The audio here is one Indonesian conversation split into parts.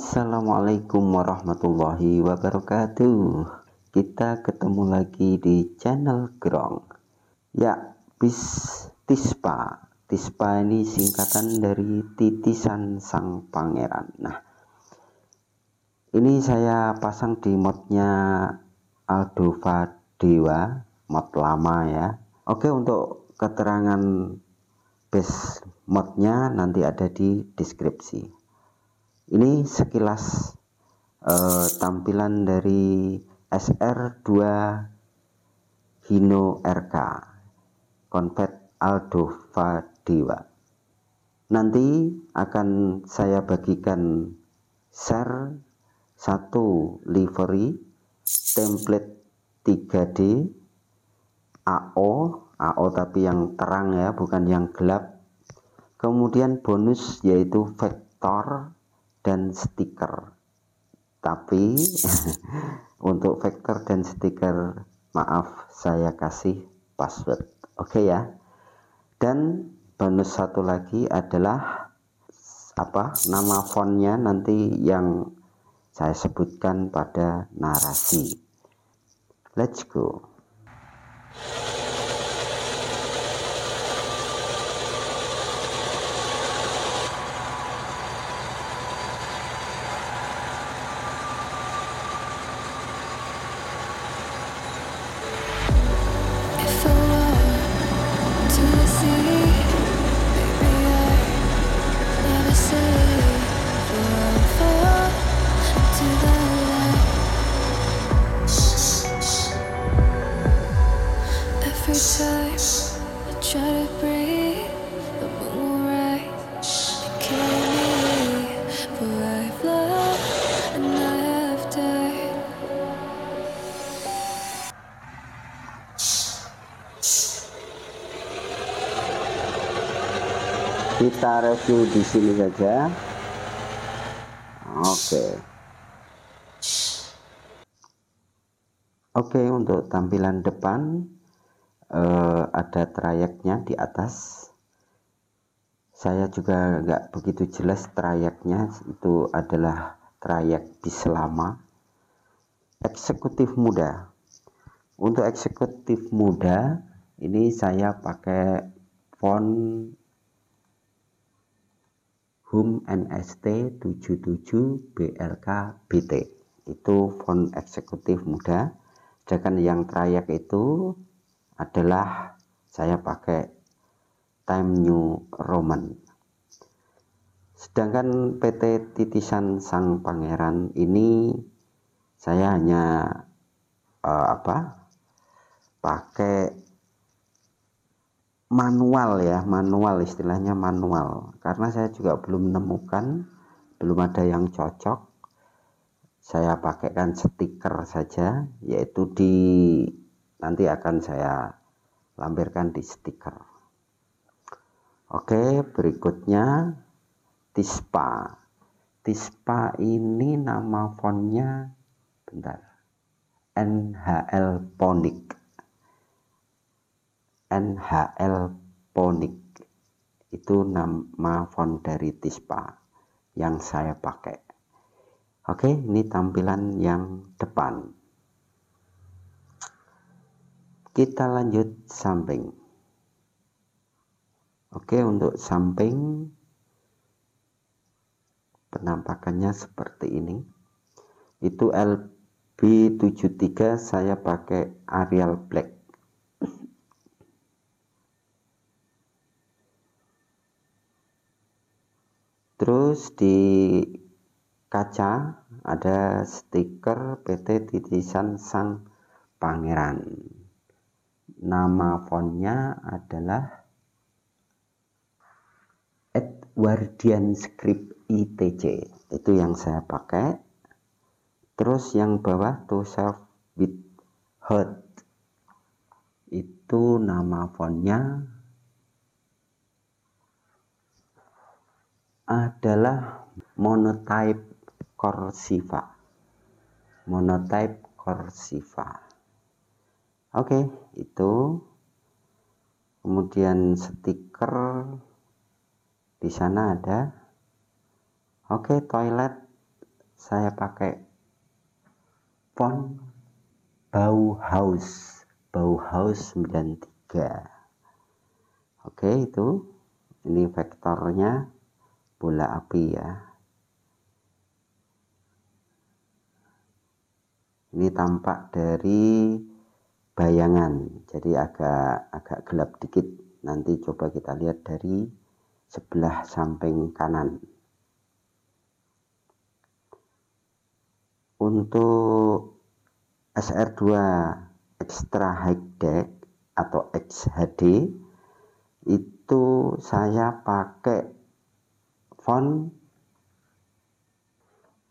Assalamualaikum warahmatullahi wabarakatuh Kita ketemu lagi di channel Gerong Ya, bis Tispa Tispa ini singkatan dari titisan sang pangeran Nah, ini saya pasang di modnya Aldova Dewa Mod lama ya Oke, untuk keterangan base modnya nanti ada di deskripsi ini sekilas uh, tampilan dari SR2 Hino RK Convert Aldo Dewa. Nanti akan saya bagikan share satu livery template 3D AO AO tapi yang terang ya bukan yang gelap kemudian bonus yaitu vektor dan stiker tapi untuk vektor dan stiker maaf saya kasih password oke okay ya dan bonus satu lagi adalah apa nama fontnya nanti yang saya sebutkan pada narasi let's go kita review di sini saja oke okay. oke okay, untuk tampilan depan uh, ada trayeknya di atas saya juga nggak begitu jelas trayeknya itu adalah trayek bis lama eksekutif muda untuk eksekutif muda ini saya pakai font hum nst 77 blk bt itu font eksekutif muda Jangan yang trayek itu adalah saya pakai time new roman sedangkan PT titisan sang pangeran ini saya hanya uh, apa pakai manual ya manual istilahnya manual karena saya juga belum menemukan belum ada yang cocok saya pakaikan stiker saja yaitu di nanti akan saya lampirkan di stiker oke berikutnya tispa tispa ini nama fontnya bentar NHL Ponic NHL ponik itu nama font dari Tispa yang saya pakai oke ini tampilan yang depan kita lanjut samping oke untuk samping penampakannya seperti ini itu LB73 saya pakai Arial Black Terus di kaca ada stiker PT Titisan Sang Pangeran. Nama fontnya adalah Edwardian Script ITC. Itu yang saya pakai. Terus yang bawah to self with heart. Itu nama fontnya adalah monotype kursiva. Monotype kursiva. Oke, okay, itu. Kemudian stiker di sana ada. Oke, okay, toilet saya pakai font Bauhaus. Bauhaus 93. Oke, okay, itu. Ini vektornya bola api ya. Ini tampak dari bayangan, jadi agak agak gelap dikit. Nanti coba kita lihat dari sebelah samping kanan. Untuk SR2 Extra High Deck atau XHD itu saya pakai font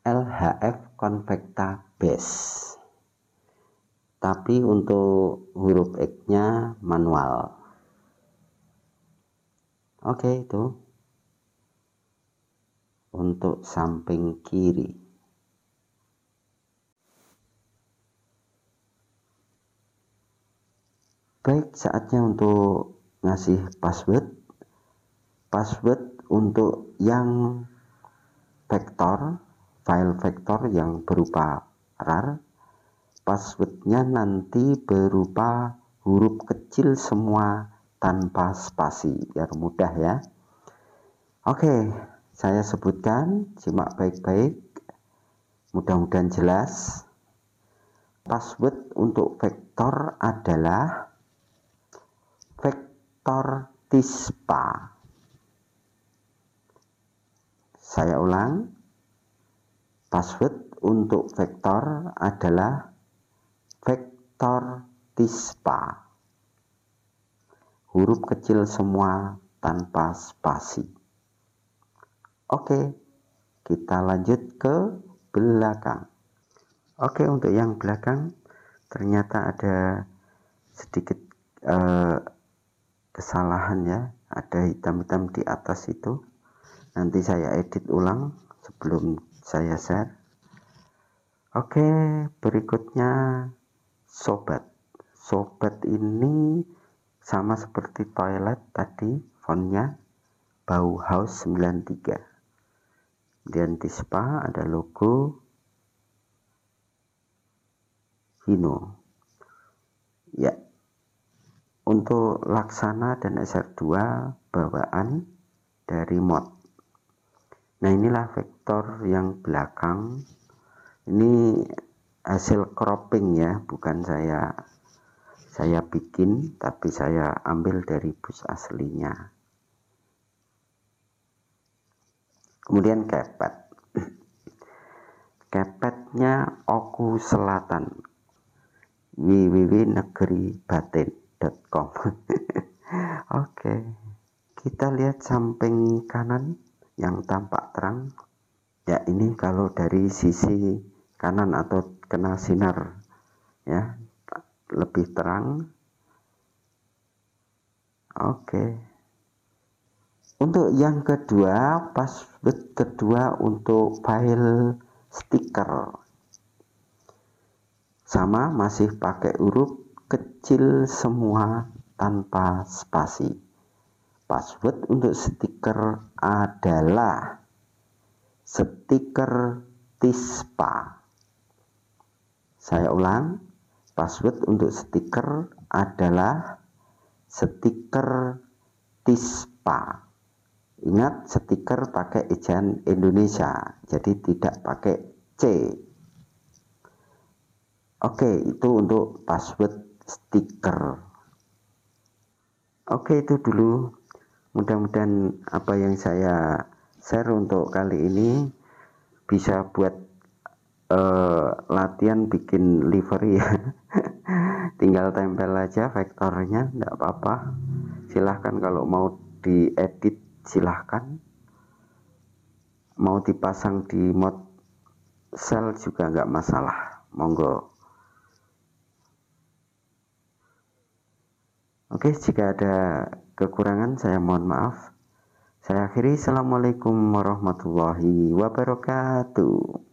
LHF Convecta Base tapi untuk huruf X nya manual oke okay, itu untuk samping kiri baik saatnya untuk ngasih password password untuk yang vektor file vektor yang berupa rar passwordnya nanti berupa huruf kecil semua tanpa spasi biar mudah ya oke saya sebutkan simak baik-baik mudah-mudahan jelas password untuk vektor adalah vektor tispa saya ulang, password untuk vektor adalah vektor TISPA. Huruf kecil semua tanpa spasi. Oke, kita lanjut ke belakang. Oke, untuk yang belakang ternyata ada sedikit eh, kesalahan ya. Ada hitam-hitam di atas itu nanti saya edit ulang sebelum saya share oke berikutnya sobat sobat ini sama seperti toilet tadi fontnya Bauhaus 93 dan di spa ada logo Hino ya untuk laksana dan SR2 bawaan dari mod nah inilah vektor yang belakang ini hasil cropping ya bukan saya saya bikin tapi saya ambil dari bus aslinya kemudian kepet kepetnya Oku Selatan www.negeribatin.com oke okay. kita lihat samping kanan yang tampak terang ya ini kalau dari sisi kanan atau kena sinar ya lebih terang oke untuk yang kedua password kedua untuk file stiker sama masih pakai huruf kecil semua tanpa spasi Password untuk stiker adalah stiker TISPA. Saya ulang, password untuk stiker adalah stiker TISPA. Ingat stiker pakai ejaan Indonesia, jadi tidak pakai C. Oke, itu untuk password stiker. Oke, itu dulu mudah-mudahan apa yang saya share untuk kali ini bisa buat uh, latihan bikin livery ya tinggal tempel aja vektornya tidak apa-apa silahkan kalau mau diedit silahkan mau dipasang di mod sel juga nggak masalah monggo Oke, jika ada kekurangan saya mohon maaf. Saya akhiri. Assalamualaikum warahmatullahi wabarakatuh.